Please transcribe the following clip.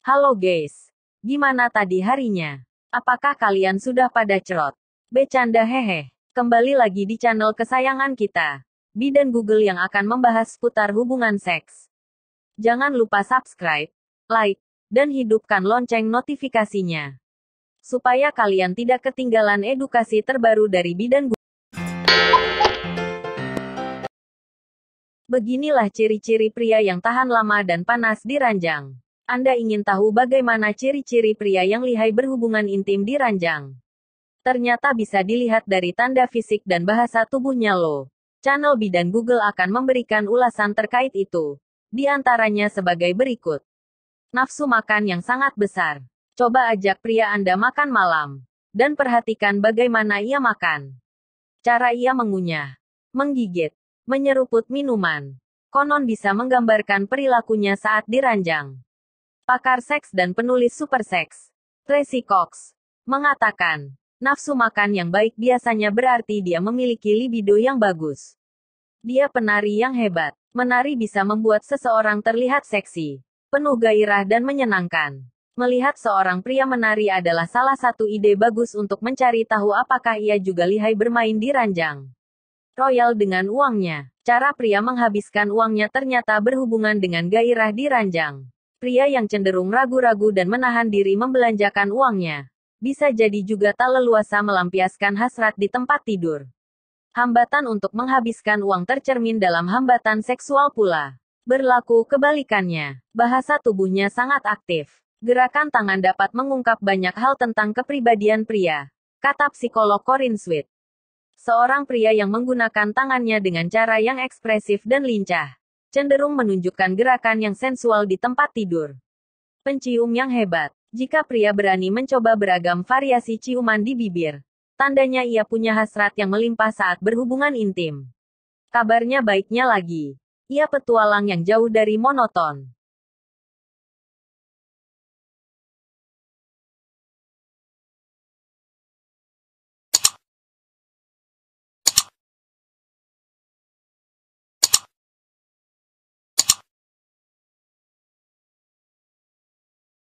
Halo guys. Gimana tadi harinya? Apakah kalian sudah pada cerot? Becanda hehe. Kembali lagi di channel kesayangan kita. Bidan Google yang akan membahas seputar hubungan seks. Jangan lupa subscribe, like, dan hidupkan lonceng notifikasinya. Supaya kalian tidak ketinggalan edukasi terbaru dari Bidan Google. Beginilah ciri-ciri pria yang tahan lama dan panas di ranjang. Anda ingin tahu bagaimana ciri-ciri pria yang lihai berhubungan intim di ranjang? Ternyata bisa dilihat dari tanda fisik dan bahasa tubuhnya lo. Channel B dan Google akan memberikan ulasan terkait itu. Di antaranya sebagai berikut. Nafsu makan yang sangat besar. Coba ajak pria Anda makan malam. Dan perhatikan bagaimana ia makan. Cara ia mengunyah. Menggigit. Menyeruput minuman. Konon bisa menggambarkan perilakunya saat diranjang pakar seks dan penulis super seks, Tracy Cox, mengatakan, nafsu makan yang baik biasanya berarti dia memiliki libido yang bagus. Dia penari yang hebat. Menari bisa membuat seseorang terlihat seksi, penuh gairah dan menyenangkan. Melihat seorang pria menari adalah salah satu ide bagus untuk mencari tahu apakah ia juga lihai bermain di ranjang royal dengan uangnya. Cara pria menghabiskan uangnya ternyata berhubungan dengan gairah di ranjang. Pria yang cenderung ragu-ragu dan menahan diri membelanjakan uangnya. Bisa jadi juga tak leluasa melampiaskan hasrat di tempat tidur. Hambatan untuk menghabiskan uang tercermin dalam hambatan seksual pula. Berlaku kebalikannya. Bahasa tubuhnya sangat aktif. Gerakan tangan dapat mengungkap banyak hal tentang kepribadian pria. Kata psikolog Corin Sweet. Seorang pria yang menggunakan tangannya dengan cara yang ekspresif dan lincah cenderung menunjukkan gerakan yang sensual di tempat tidur. Pencium yang hebat. Jika pria berani mencoba beragam variasi ciuman di bibir, tandanya ia punya hasrat yang melimpah saat berhubungan intim. Kabarnya baiknya lagi, ia petualang yang jauh dari monoton.